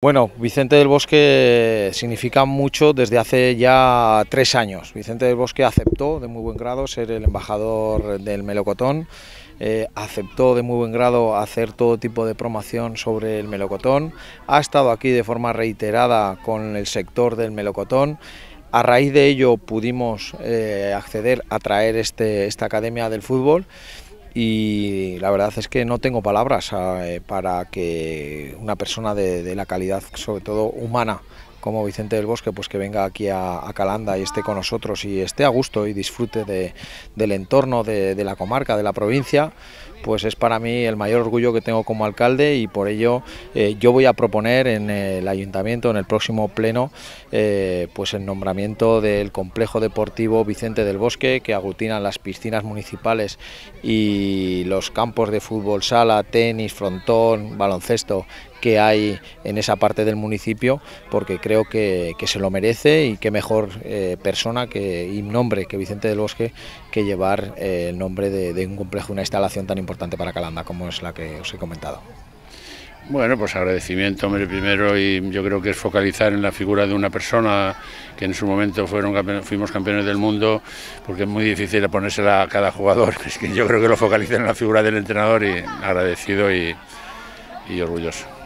Bueno, Vicente del Bosque significa mucho desde hace ya tres años. Vicente del Bosque aceptó de muy buen grado ser el embajador del melocotón, eh, aceptó de muy buen grado hacer todo tipo de promoción sobre el melocotón, ha estado aquí de forma reiterada con el sector del melocotón. A raíz de ello pudimos eh, acceder a traer este, esta academia del fútbol y la verdad es que no tengo palabras ah, eh, para que una persona de, la calidad, sobre todo humana, como Vicente del Bosque, pues que venga aquí a, Calanda y esté con nosotros y esté a gusto y disfrute del entorno, de la comarca, de la provincia pues es para mí el mayor orgullo que tengo como alcalde y por ello eh, yo voy a proponer en el ayuntamiento, en el próximo pleno, eh, pues el nombramiento del complejo deportivo Vicente del Bosque, que aglutina las piscinas municipales y los campos de fútbol sala, tenis, frontón, baloncesto que hay en esa parte del municipio, porque creo que, se lo merece y qué mejor eh, persona que, y nombre que Vicente del Bosque que llevar eh, el nombre de, un complejo, una instalación tan importante para Calanda como es la que os he comentado. Bueno, pues agradecimiento, hombre, primero, y yo creo que es focalizar en la figura de una persona que en su momento fuimos campeones del mundo, porque es muy difícil ponérsela a cada jugador. Es que yo creo que lo focaliza en la figura del entrenador y agradecido y orgulloso.